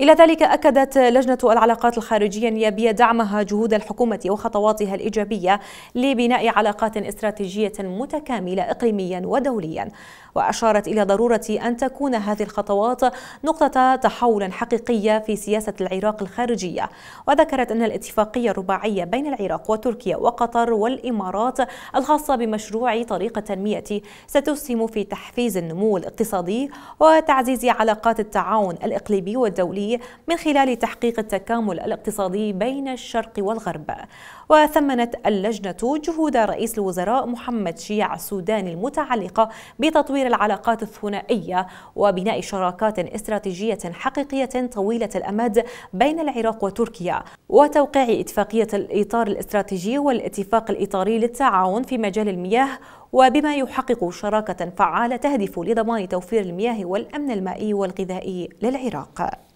إلى ذلك أكدت لجنة العلاقات الخارجية النيابية دعمها جهود الحكومة وخطواتها الإيجابية لبناء علاقات استراتيجية متكاملة إقليميا ودوليا وأشارت إلى ضرورة أن تكون هذه الخطوات نقطة تحول حقيقية في سياسة العراق الخارجية وذكرت أن الاتفاقية الرباعية بين العراق وتركيا وقطر والإمارات الخاصة بمشروع طريق التنمية ستسهم في تحفيز النمو الاقتصادي وتعزيز علاقات التعاون الإقليمي والدولي الدولي من خلال تحقيق التكامل الاقتصادي بين الشرق والغرب وثمنت اللجنة جهود رئيس الوزراء محمد شيع السوداني المتعلقة بتطوير العلاقات الثنائية وبناء شراكات استراتيجية حقيقية طويلة الأمد بين العراق وتركيا وتوقيع اتفاقية الإطار الاستراتيجي والاتفاق الإطاري للتعاون في مجال المياه وبما يحقق شراكة فعالة تهدف لضمان توفير المياه والأمن المائي والغذائي للعراق